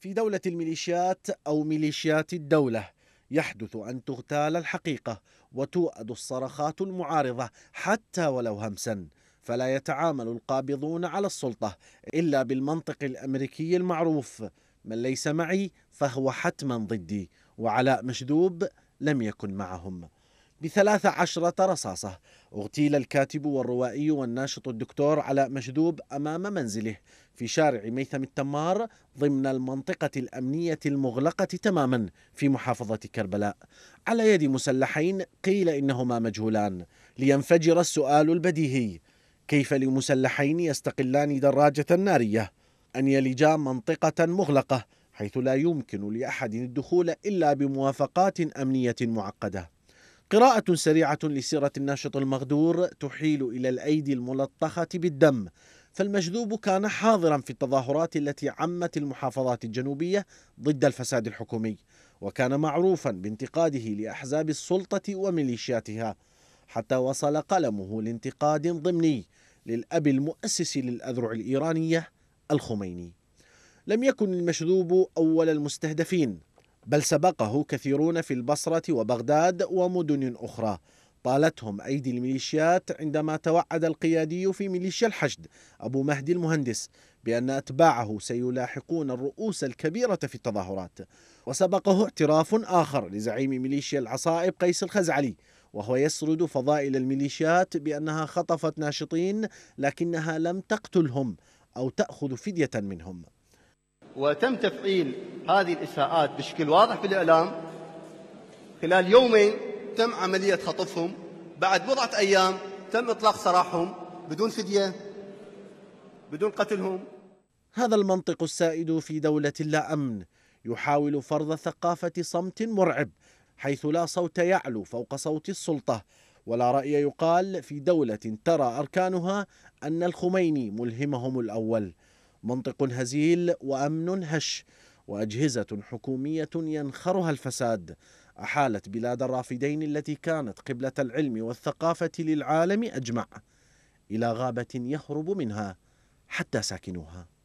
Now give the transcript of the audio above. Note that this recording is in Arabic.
في دولة الميليشيات أو ميليشيات الدولة يحدث أن تغتال الحقيقة وتوأد الصرخات المعارضة حتى ولو همسا فلا يتعامل القابضون على السلطة إلا بالمنطق الأمريكي المعروف من ليس معي فهو حتما ضدي وعلاء مشذوب لم يكن معهم بثلاث عشرة رصاصة اغتيل الكاتب والروائي والناشط الدكتور علاء مشذوب أمام منزله في شارع ميثم التمار ضمن المنطقة الأمنية المغلقة تماما في محافظة كربلاء على يد مسلحين قيل إنهما مجهولان لينفجر السؤال البديهي كيف لمسلحين يستقلان دراجة نارية أن يلجا منطقة مغلقة حيث لا يمكن لأحد الدخول إلا بموافقات أمنية معقدة قراءة سريعة لسيرة الناشط المغدور تحيل إلى الأيدي الملطخة بالدم فالمجذوب كان حاضرا في التظاهرات التي عمت المحافظات الجنوبية ضد الفساد الحكومي وكان معروفا بانتقاده لأحزاب السلطة وميليشياتها حتى وصل قلمه لانتقاد ضمني للأب المؤسس للأذرع الإيرانية الخميني لم يكن المشذوب أول المستهدفين بل سبقه كثيرون في البصرة وبغداد ومدن أخرى طالتهم أيدي الميليشيات عندما توعد القيادي في ميليشيا الحشد أبو مهدي المهندس بأن أتباعه سيلاحقون الرؤوس الكبيرة في التظاهرات وسبقه اعتراف آخر لزعيم ميليشيا العصائب قيس الخزعلي وهو يسرد فضائل الميليشيات بأنها خطفت ناشطين لكنها لم تقتلهم أو تأخذ فدية منهم وتم تفعيل هذه الإساءات بشكل واضح في الإعلام خلال يومين تم عملية خطفهم بعد بضعة أيام تم إطلاق سراحهم بدون فدية بدون قتلهم هذا المنطق السائد في دولة لا أمن يحاول فرض ثقافة صمت مرعب حيث لا صوت يعلو فوق صوت السلطة ولا رأي يقال في دولة ترى أركانها أن الخميني ملهمهم الأول منطق هزيل وامن هش واجهزه حكوميه ينخرها الفساد احالت بلاد الرافدين التي كانت قبله العلم والثقافه للعالم اجمع الى غابه يهرب منها حتى ساكنوها